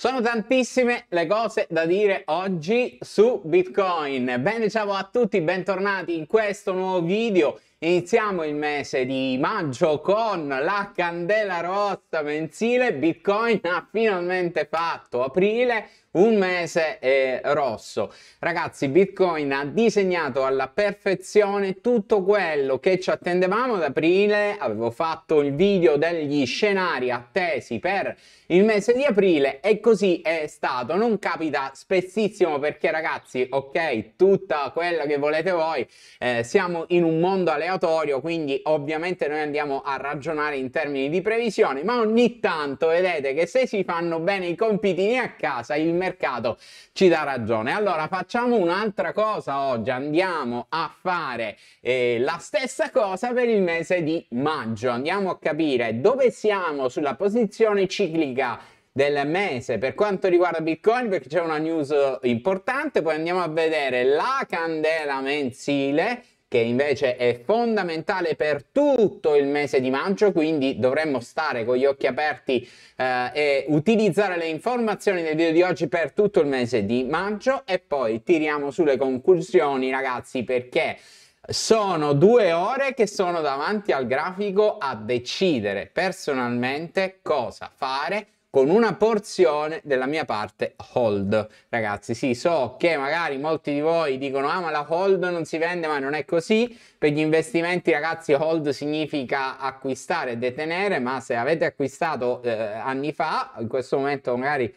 Sono tantissime le cose da dire oggi su Bitcoin. Bene, ciao a tutti, bentornati in questo nuovo video. Iniziamo il mese di maggio con la candela rossa mensile. Bitcoin ha finalmente fatto aprile un mese è rosso. Ragazzi, Bitcoin ha disegnato alla perfezione tutto quello che ci attendevamo ad aprile. Avevo fatto il video degli scenari attesi per il mese di aprile e così è stato. Non capita spessissimo perché ragazzi, ok, tutta quella che volete voi, eh, siamo in un mondo aleatorio, quindi ovviamente noi andiamo a ragionare in termini di previsione, ma ogni tanto vedete che se si fanno bene i compitini a casa, il mercato ci dà ragione. Allora facciamo un'altra cosa oggi, andiamo a fare eh, la stessa cosa per il mese di maggio, andiamo a capire dove siamo sulla posizione ciclica del mese per quanto riguarda Bitcoin perché c'è una news importante, poi andiamo a vedere la candela mensile che invece è fondamentale per tutto il mese di maggio, quindi dovremmo stare con gli occhi aperti eh, e utilizzare le informazioni del video di oggi per tutto il mese di maggio e poi tiriamo sulle conclusioni ragazzi perché sono due ore che sono davanti al grafico a decidere personalmente cosa fare con una porzione della mia parte hold. Ragazzi, sì, so che magari molti di voi dicono "Ah, ma la hold non si vende", ma non è così. Per gli investimenti, ragazzi, hold significa acquistare e detenere, ma se avete acquistato eh, anni fa, in questo momento magari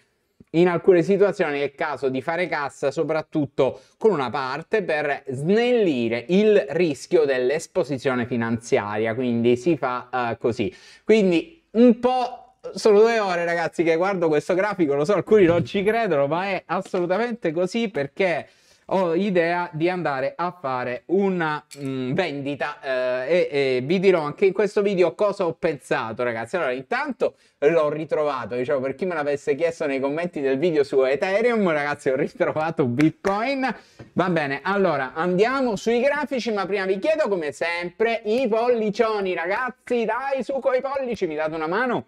in alcune situazioni è il caso di fare cassa, soprattutto con una parte per snellire il rischio dell'esposizione finanziaria, quindi si fa eh, così. Quindi un po' sono due ore, ragazzi, che guardo questo grafico. Lo so, alcuni non ci credono, ma è assolutamente così perché ho idea di andare a fare una mh, mm, vendita eh, e, e, vi dirò anche in questo video cosa ho pensato ragazzi allora intanto l'ho ritrovato diciamo per chi me l'avesse chiesto nei commenti del video su Ethereum ragazzi ho ritrovato Bitcoin va bene allora andiamo sui grafici ma prima vi chiedo come sempre i pollicioni ragazzi dai su coi pollici mi date una mano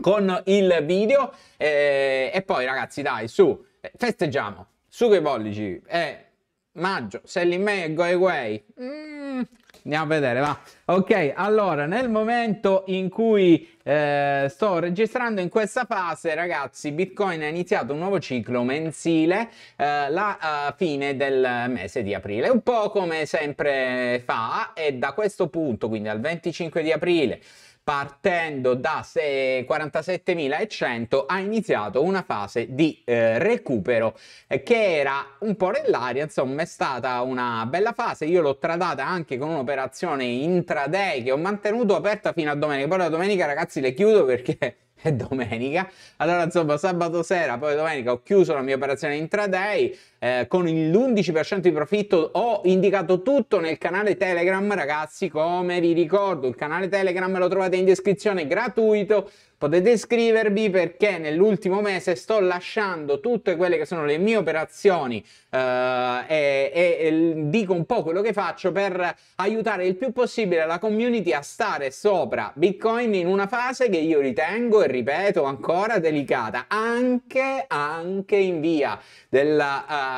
con il video eh, e poi ragazzi dai su eh, festeggiamo su che pollici è eh, maggio selling may e go away mm, andiamo a vedere va ok allora nel momento in cui eh, sto registrando in questa fase ragazzi bitcoin ha iniziato un nuovo ciclo mensile eh, la uh, fine del mese di aprile un po come sempre fa e da questo punto quindi al 25 di aprile partendo da 47.100 ha iniziato una fase di eh, recupero eh, che era un po' nell'aria, insomma è stata una bella fase, io l'ho tradata anche con un'operazione intraday che ho mantenuto aperta fino a domenica, poi la domenica ragazzi le chiudo perché e domenica. Allora, insomma, sabato sera, poi domenica ho chiuso la mia operazione intraday eh, con l'11% di profitto. Ho indicato tutto nel canale Telegram, ragazzi. Come vi ricordo, il canale Telegram lo trovate in descrizione, gratuito Potete iscrivervi perché nell'ultimo mese sto lasciando tutte quelle che sono le mie operazioni eh, e, e, dico un po' quello che faccio per aiutare il più possibile la community a stare sopra Bitcoin in una fase che io ritengo e ripeto ancora delicata, anche, anche in via del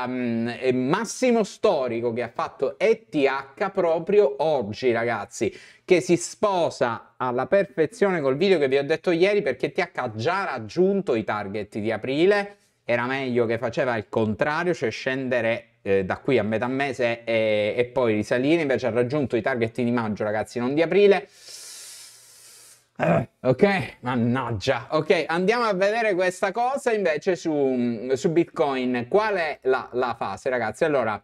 um, massimo storico che ha fatto ETH proprio oggi, ragazzi, che si sposa alla perfezione col video che vi ho detto ieri ieri perché TH ha già raggiunto i target di aprile, era meglio che faceva il contrario, cioè scendere eh, da qui a metà mese e, e poi risalire, invece ha raggiunto i target di maggio ragazzi, non di aprile. Eh, ok, mannaggia. Ok, andiamo a vedere questa cosa invece su, su Bitcoin. Qual è la, la fase, ragazzi? Allora,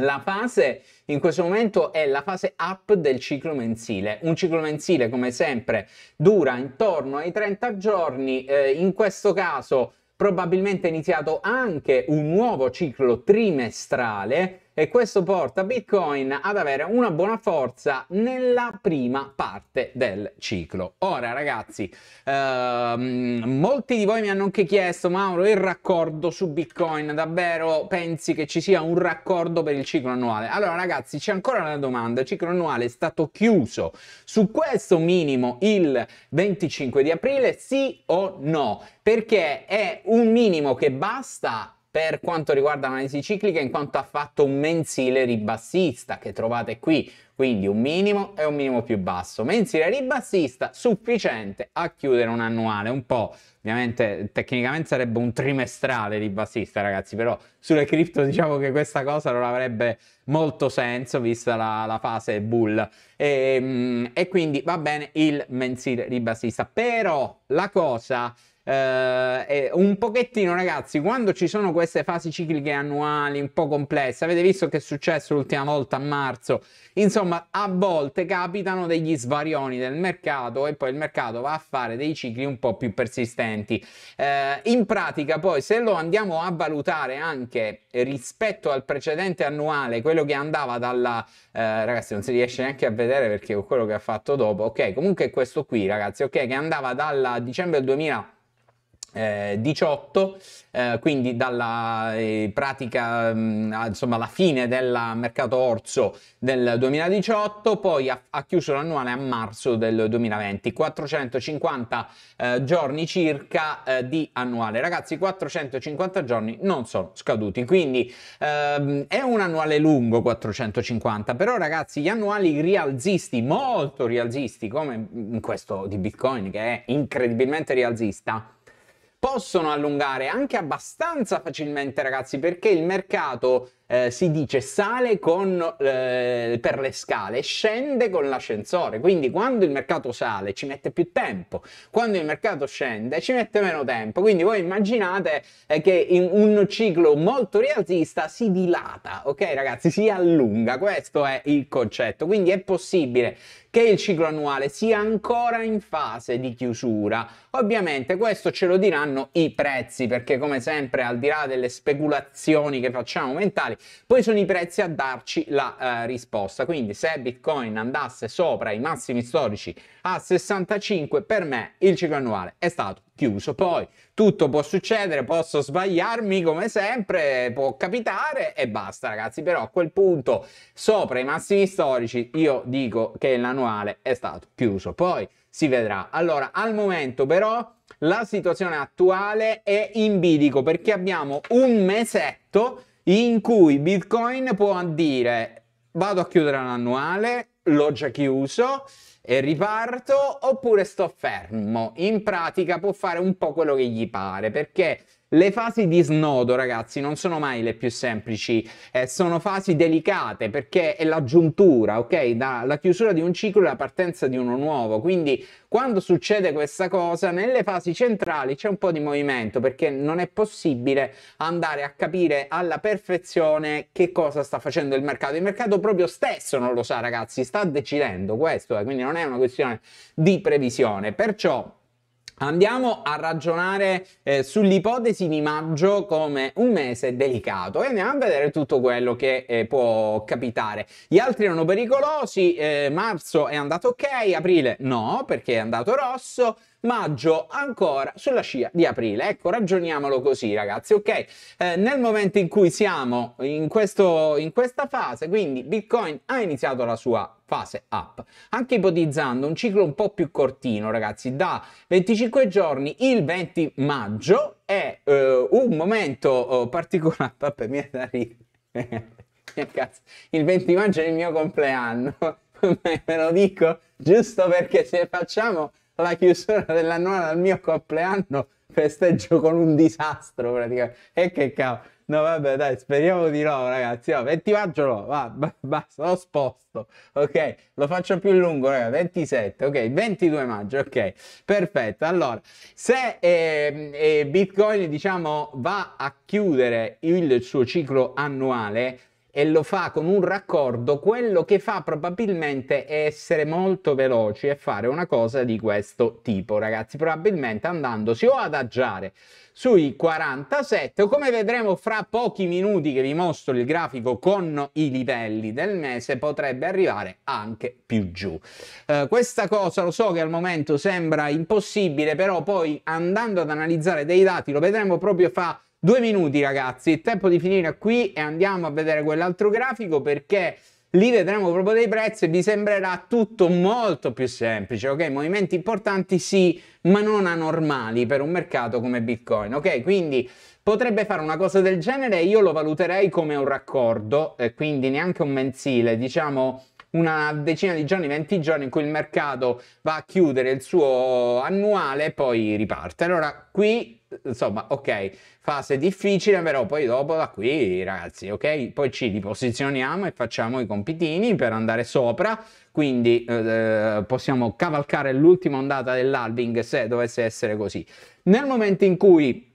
la fase in questo momento è la fase up del ciclo mensile. Un ciclo mensile, come sempre, dura intorno ai 30 giorni. Eh, in questo caso probabilmente è iniziato anche un nuovo ciclo trimestrale e questo porta Bitcoin ad avere una buona forza nella prima parte del ciclo. Ora ragazzi, ehm, molti di voi mi hanno anche chiesto Mauro il raccordo su Bitcoin, davvero pensi che ci sia un raccordo per il ciclo annuale? Allora ragazzi c'è ancora una domanda, il ciclo annuale è stato chiuso su questo minimo il 25 di aprile sì o no? Perché è un minimo che basta per quanto riguarda l'analisi ciclica in quanto ha fatto un mensile ribassista che trovate qui, quindi un minimo e un minimo più basso. Mensile ribassista sufficiente a chiudere un annuale, un po' ovviamente tecnicamente sarebbe un trimestrale ribassista ragazzi, però sulle cripto diciamo che questa cosa non avrebbe molto senso vista la, la fase bull e, ehm, e quindi va bene il mensile ribassista, però la cosa eh, un pochettino, ragazzi, quando ci sono queste fasi cicliche annuali un po' complesse, avete visto che è successo l'ultima volta a marzo, insomma, a volte capitano degli svarioni del mercato e poi il mercato va a fare dei cicli un po' più persistenti. Eh, in pratica, poi, se lo andiamo a valutare anche rispetto al precedente annuale, quello che andava dalla eh, ragazzi, non si riesce neanche a vedere perché quello che ha fatto dopo, ok, comunque questo qui, ragazzi, ok, che andava dal dicembre del 2000 eh, 18, eh, quindi dalla eh, pratica, mh, mm, ah, insomma, alla fine del mercato orso del 2018, poi ha, ha chiuso l'annuale a marzo del 2020, 450 eh, giorni circa eh, di annuale. Ragazzi, 450 giorni non sono scaduti, quindi ehm, è un annuale lungo 450, però ragazzi, gli annuali rialzisti, molto rialzisti, come in questo di Bitcoin che è incredibilmente rialzista, possono allungare anche abbastanza facilmente ragazzi perché il mercato eh, si dice sale con, eh, per le scale, scende con l'ascensore. Quindi quando il mercato sale ci mette più tempo, quando il mercato scende ci mette meno tempo. Quindi voi immaginate eh, che in un ciclo molto rialzista si dilata, ok ragazzi? Si allunga, questo è il concetto. Quindi è possibile che il ciclo annuale sia ancora in fase di chiusura. Ovviamente questo ce lo diranno i prezzi, perché come sempre al di là delle speculazioni che facciamo mentali, settimanale. Poi sono i prezzi a darci la eh, risposta, quindi se Bitcoin andasse sopra i massimi storici a 65, per me il ciclo annuale è stato chiuso. Poi tutto può succedere, posso sbagliarmi come sempre, può capitare e basta ragazzi, però a quel punto sopra i massimi storici io dico che l'annuale è stato chiuso. Poi si vedrà. Allora, al momento però la situazione attuale è in bilico perché abbiamo un mesetto in cui Bitcoin può dire vado a chiudere l'annuale, l'ho già chiuso e riparto oppure sto fermo. In pratica può fare un po' quello che gli pare perché le fasi di snodo, ragazzi, non sono mai le più semplici, eh, sono fasi delicate perché è la giuntura, ok? Dalla chiusura di un ciclo e la partenza di uno nuovo. Quindi, quando succede questa cosa, nelle fasi centrali c'è un po' di movimento perché non è possibile andare a capire alla perfezione che cosa sta facendo il mercato. Il mercato proprio stesso non lo sa, ragazzi, sta decidendo questo, eh, quindi non è una questione di previsione. Perciò Andiamo a ragionare eh, sull'ipotesi di maggio come un mese delicato e andiamo a vedere tutto quello che eh, può capitare. Gli altri erano pericolosi, eh, marzo è andato ok, aprile no perché è andato rosso, maggio ancora sulla scia di aprile. Ecco, ragioniamolo così, ragazzi, ok? Eh, nel momento in cui siamo in, questo, in questa fase, quindi Bitcoin ha iniziato la sua fase up, anche ipotizzando un ciclo un po' più cortino, ragazzi, da 25 giorni il 20 maggio è eh, un momento oh, particolare, vabbè, mi è da ridere. Eh, cazzo, il 20 maggio è il mio compleanno, ve lo dico giusto perché se facciamo la chiusura dell'annuale al mio compleanno festeggio con un disastro praticamente. E che cavolo. No, vabbè, dai, speriamo di no, ragazzi. No, 20 maggio no, va, basta, lo sposto. Ok, lo faccio più lungo, ragazzi. 27, ok, 22 maggio, ok. Perfetto, allora, se eh, eh, Bitcoin, diciamo, va a chiudere il suo ciclo annuale, e lo fa con un raccordo, quello che fa probabilmente è essere molto veloci e fare una cosa di questo tipo, ragazzi, probabilmente andandosi o ad aggiare sui 47, o come vedremo fra pochi minuti che vi mostro il grafico con i livelli del mese, potrebbe arrivare anche più giù. Eh, questa cosa lo so che al momento sembra impossibile, però poi andando ad analizzare dei dati lo vedremo proprio fa Due minuti ragazzi, il tempo di finire qui e andiamo a vedere quell'altro grafico perché lì vedremo proprio dei prezzi e vi sembrerà tutto molto più semplice, ok? Movimenti importanti sì, ma non anormali per un mercato come Bitcoin, ok? Quindi potrebbe fare una cosa del genere, e io lo valuterei come un raccordo, eh, quindi neanche un mensile, diciamo una decina di giorni, 20 giorni in cui il mercato va a chiudere il suo annuale e poi riparte. Allora qui, insomma, ok, Fase difficile, però poi dopo da qui, ragazzi, ok? Poi ci riposizioniamo e facciamo i compitini per andare sopra. Quindi eh, eh possiamo cavalcare l'ultima ondata dell'alving se dovesse essere così. Nel momento in cui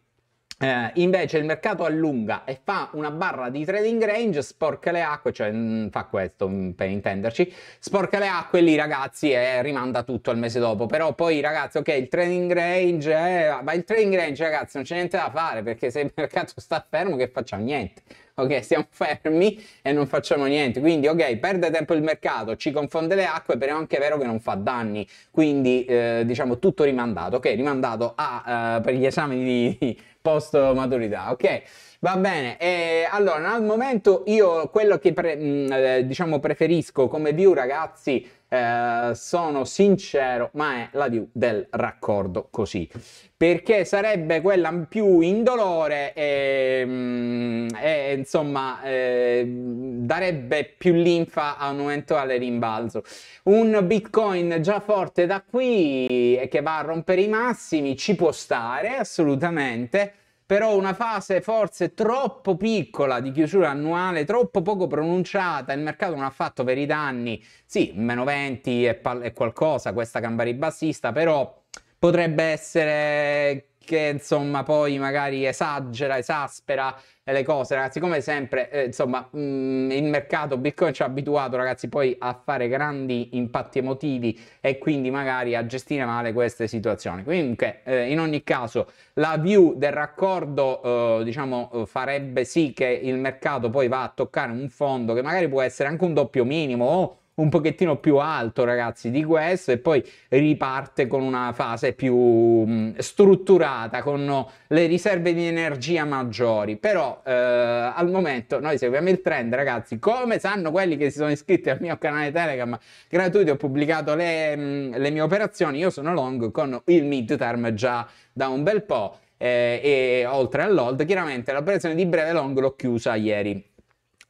eh, invece il mercato allunga e fa una barra di trading range, sporca le acque, cioè mh, mm, fa questo mm, per intenderci, sporca le acque lì ragazzi e rimanda tutto al mese dopo, però poi ragazzi ok il trading range, è... ma il trading range ragazzi non c'è niente da fare perché se il mercato sta fermo che facciamo niente, ok stiamo fermi e non facciamo niente, quindi ok perde tempo il mercato, ci confonde le acque, però è anche vero che non fa danni, quindi eh, diciamo tutto rimandato, ok rimandato a, eh, per gli esami di post maturità, ok? Va bene, e allora al momento io quello che pre- mh, mm, eh, diciamo preferisco come view ragazzi eh, sono sincero, ma è la view del raccordo così perché sarebbe quella più indolore e, mm, e insomma eh, darebbe più linfa a un eventuale rimbalzo. Un Bitcoin già forte da qui e che va a rompere i massimi ci può stare assolutamente però una fase forse troppo piccola di chiusura annuale, troppo poco pronunciata, il mercato non ha fatto per i danni, sì, meno 20 è, qualcosa questa gamba ribassista, però potrebbe essere che insomma poi magari esagera, esaspera eh, le cose, ragazzi. Come sempre, eh, insomma, mh, mm, il mercato Bitcoin ci ha abituato, ragazzi, poi a fare grandi impatti emotivi e quindi magari a gestire male queste situazioni. Comunque, eh, in ogni caso, la view del raccordo, eh, diciamo, eh, farebbe sì che il mercato poi va a toccare un fondo che magari può essere anche un doppio minimo o un pochettino più alto, ragazzi, di questo e poi riparte con una fase più mh, mm, strutturata, con le riserve di energia maggiori. Però eh, al momento noi seguiamo il trend, ragazzi, come sanno quelli che si sono iscritti al mio canale Telegram gratuito, ho pubblicato le, mh, mm, le mie operazioni, io sono long con il mid term già da un bel po'. Eh, e oltre all'old, chiaramente l'operazione di breve long l'ho chiusa ieri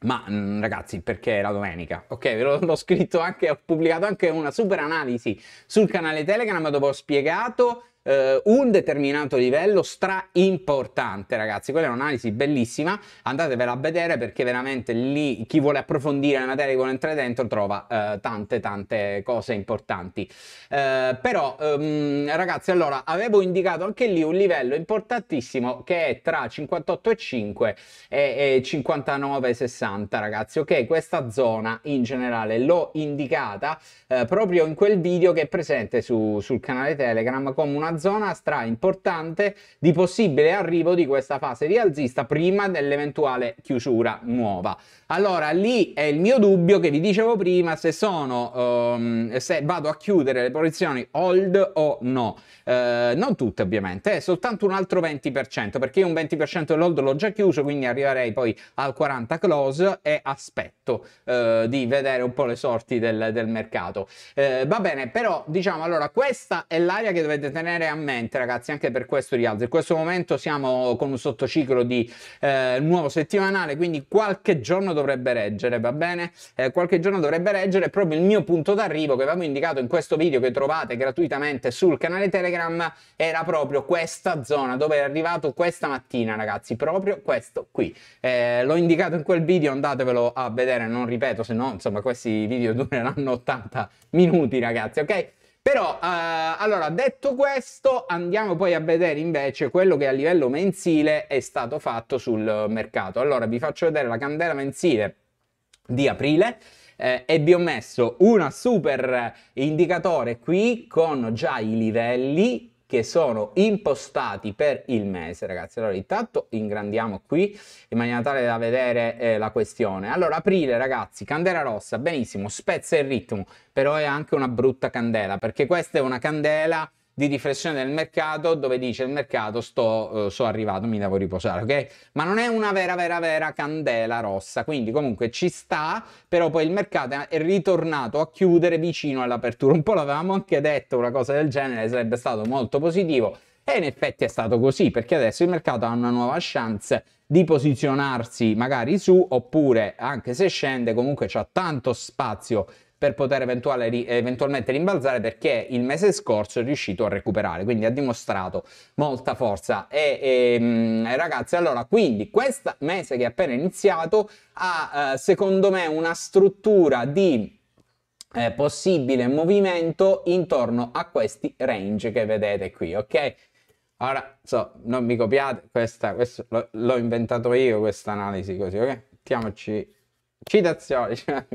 ma mm, ragazzi, perché è la domenica? Ok, ve l'ho scritto anche, ho pubblicato anche una super analisi sul canale Telegram dove ho spiegato eh, un determinato livello stra importante ragazzi quella è un'analisi bellissima andatevela a vedere perché veramente lì chi vuole approfondire la materia e vuole entrare dentro trova eh, tante tante cose importanti eh, però ehm, ragazzi allora avevo indicato anche lì un livello importantissimo che è tra 58,5 e, e 59,60 ragazzi ok questa zona in generale l'ho indicata eh, proprio in quel video che è presente su, sul canale telegram come una zona stra importante di possibile arrivo di questa fase rialzista prima dell'eventuale chiusura nuova. Allora lì è il mio dubbio che vi dicevo prima se sono um, se vado a chiudere le posizioni hold o no. Uh, non tutte ovviamente, è soltanto un altro 20% perché io un 20% dell'hold l'ho già chiuso, quindi arriverei poi al 40 close e aspetto uh, di vedere un po' le sorti del, del mercato. Uh, va bene, però diciamo allora questa è l'area che dovete tenere tenere a mente, ragazzi, anche per questo rialzo. In questo momento siamo con un sottociclo di eh, nuovo settimanale, quindi qualche giorno dovrebbe reggere, va bene? Eh, qualche giorno dovrebbe reggere proprio il mio punto d'arrivo che avevamo indicato in questo video che trovate gratuitamente sul canale Telegram era proprio questa zona dove è arrivato questa mattina, ragazzi, proprio questo qui. Eh, l'ho indicato in quel video, andatevelo a vedere, non ripeto, se no, insomma, questi video dureranno 80 minuti, ragazzi, ok? Però, eh, allora, detto questo, andiamo poi a vedere invece quello che a livello mensile è stato fatto sul mercato. Allora, vi faccio vedere la candela mensile di aprile. Eh, e vi ho messo una super indicatore qui con già i livelli che sono impostati per il mese, ragazzi. Allora, intanto ingrandiamo qui in maniera tale da vedere eh, la questione. Allora, aprile, ragazzi, candela rossa, benissimo, spezza il ritmo, però è anche una brutta candela, perché questa è una candela di riflessione del mercato dove dice il mercato sto, eh, so arrivato, mi devo riposare, ok? Ma non è una vera, vera, vera candela rossa, quindi comunque ci sta, però poi il mercato è ritornato a chiudere vicino all'apertura, un po' l'avevamo anche detto, una cosa del genere sarebbe stato molto positivo. E in effetti è stato così, perché adesso il mercato ha una nuova chance di posizionarsi magari su, oppure anche se scende, comunque c'è tanto spazio per poter eventuale, eventualmente rimbalzare perché il mese scorso è riuscito a recuperare, quindi ha dimostrato molta forza. E, e ehm, ragazzi, allora, quindi questo mese che è appena iniziato ha eh, secondo me una struttura di eh, possibile movimento intorno a questi range che vedete qui, ok? Ora, so, non mi copiate, questa, questo, l'ho inventato io questa analisi così, ok? Mettiamoci Citazioni, cioè,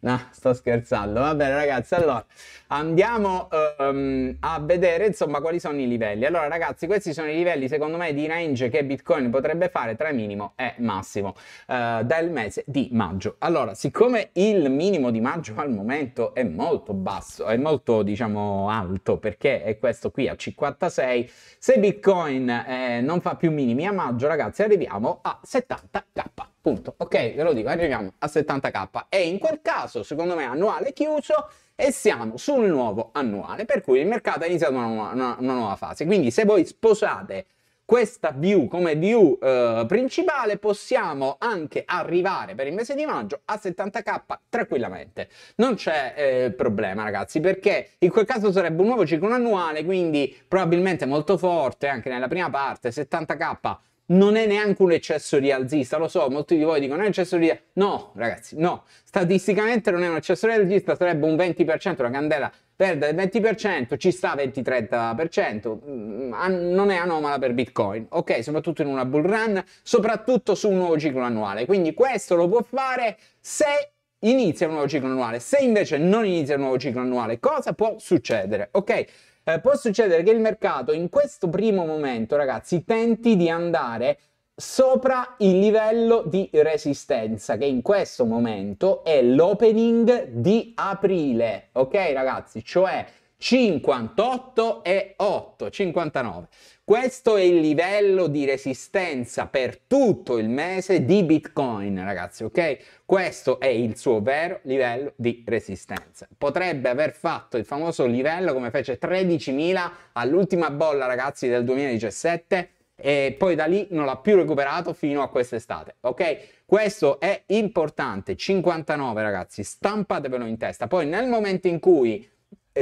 no, sto scherzando. Va bene, ragazzi, allora andiamo um, a vedere insomma quali sono i livelli. Allora, ragazzi, questi sono i livelli secondo me di range che Bitcoin potrebbe fare tra minimo e massimo uh, eh, dal mese di maggio. Allora, siccome il minimo di maggio al momento è molto basso, è molto diciamo alto perché è questo qui a 56, se Bitcoin eh, non fa più minimi a maggio, ragazzi, arriviamo a 70k. Punto ok, ve lo dico, arriviamo a 70k e in quel caso secondo me annuale chiuso e siamo sul nuovo annuale, per cui il mercato ha iniziato una, nuova, una, una nuova fase. Quindi se voi sposate questa view come view eh, principale possiamo anche arrivare per il mese di maggio a 70k tranquillamente non c'è eh, problema ragazzi perché in quel caso sarebbe un nuovo ciclo annuale quindi probabilmente molto forte anche nella prima parte 70k non è neanche un eccesso rialzista, lo so, molti di voi dicono è un eccesso rialzista, no ragazzi, no, statisticamente non è un eccesso rialzista, sarebbe un 20%, la candela perde il 20%, ci sta 20-30%, mm, non è anomala per Bitcoin, ok? Soprattutto in una bull run, soprattutto su un nuovo ciclo annuale, quindi questo lo può fare se inizia un nuovo ciclo annuale, se invece non inizia un nuovo ciclo annuale, cosa può succedere, ok? eh, può succedere che il mercato in questo primo momento, ragazzi, tenti di andare sopra il livello di resistenza che in questo momento è l'opening di aprile ok ragazzi cioè 58 e 8 59 questo è il livello di resistenza per tutto il mese di Bitcoin, ragazzi, ok? Questo è il suo vero livello di resistenza. Potrebbe aver fatto il famoso livello come fece 13.000 all'ultima bolla, ragazzi, del 2017 e poi da lì non l'ha più recuperato fino a quest'estate, ok? Questo è importante, 59 ragazzi, stampatevelo in testa. Poi nel momento in cui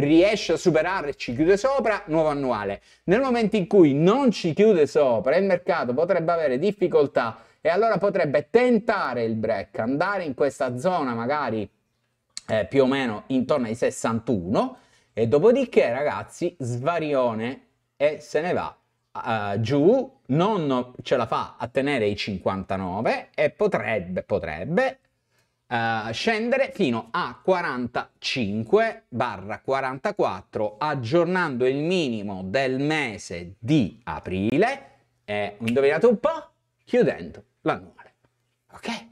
riesce a superare e ci chiude sopra, nuovo annuale. Nel momento in cui non ci chiude sopra, il mercato potrebbe avere difficoltà e allora potrebbe tentare il break, andare in questa zona magari eh, più o meno intorno ai 61 e dopodiché ragazzi svarione e se ne va Uh, giù, non ce la fa a tenere i 59 e potrebbe, potrebbe eh, scendere fino a 45-44 barra aggiornando il minimo del mese di aprile e indovinate un po' chiudendo l'annuale. Ok?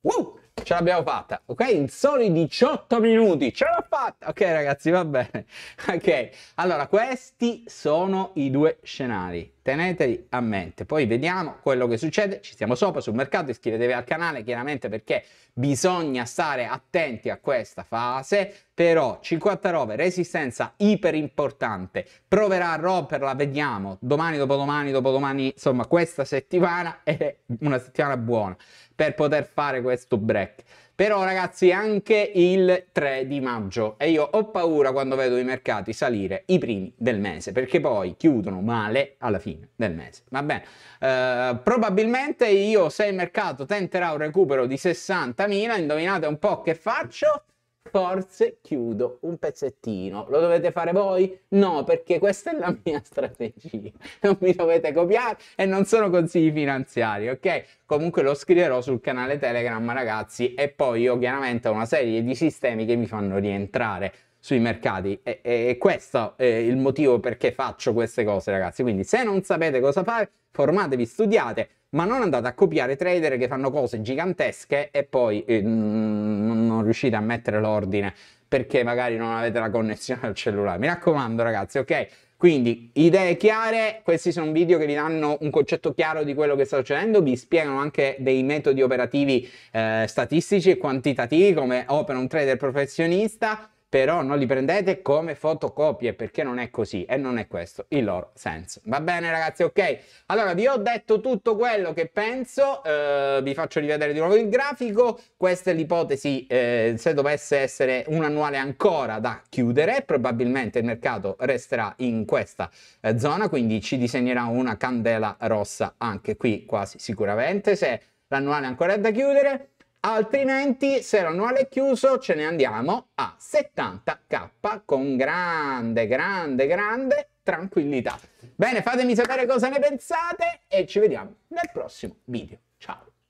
Wow! ce l'abbiamo fatta, ok? In soli 18 minuti, ce l'ho fatta! Ok ragazzi, va bene. Ok, allora questi sono i due scenari teneteli a mente. Poi vediamo quello che succede, ci stiamo sopra sul mercato, iscrivetevi al canale chiaramente perché bisogna stare attenti a questa fase, però 59 resistenza iper importante, proverà a romperla, vediamo, domani, dopodomani, dopodomani, insomma questa settimana è una settimana buona per poter fare questo break. Però ragazzi anche il 3 di maggio e io ho paura quando vedo i mercati salire i primi del mese perché poi chiudono male alla fine del mese. Va bene, eh, probabilmente io se il mercato tenterà un recupero di 60.000, indovinate un po' che faccio? forse chiudo un pezzettino. Lo dovete fare voi? No, perché questa è la mia strategia. Non mi dovete copiare e non sono consigli finanziari, ok? Comunque lo scriverò sul canale Telegram, ragazzi, e poi io chiaramente ho una serie di sistemi che mi fanno rientrare sui mercati. E, e questo è il motivo perché faccio queste cose, ragazzi. Quindi, se non sapete cosa fare, formatevi, studiate, ma non andate a copiare trader che fanno cose gigantesche e poi eh, non riuscite a mettere l'ordine perché magari non avete la connessione al cellulare. Mi raccomando, ragazzi, ok? Quindi idee chiare, questi sono video che vi danno un concetto chiaro di quello che sta succedendo, vi spiegano anche dei metodi operativi eh, statistici e quantitativi come opera un trader professionista però non li prendete come fotocopie perché non è così e non è questo il loro senso. Va bene ragazzi, ok? Allora vi ho detto tutto quello che penso, eh, vi faccio rivedere di nuovo il grafico, questa è l'ipotesi eh, se dovesse essere un annuale ancora da chiudere, probabilmente il mercato resterà in questa eh, zona, quindi ci disegnerà una candela rossa anche qui quasi sicuramente se l'annuale ancora è da chiudere altrimenti se l'annuale è chiuso ce ne andiamo a 70k con grande, grande, grande tranquillità. Bene, fatemi sapere cosa ne pensate e ci vediamo nel prossimo video.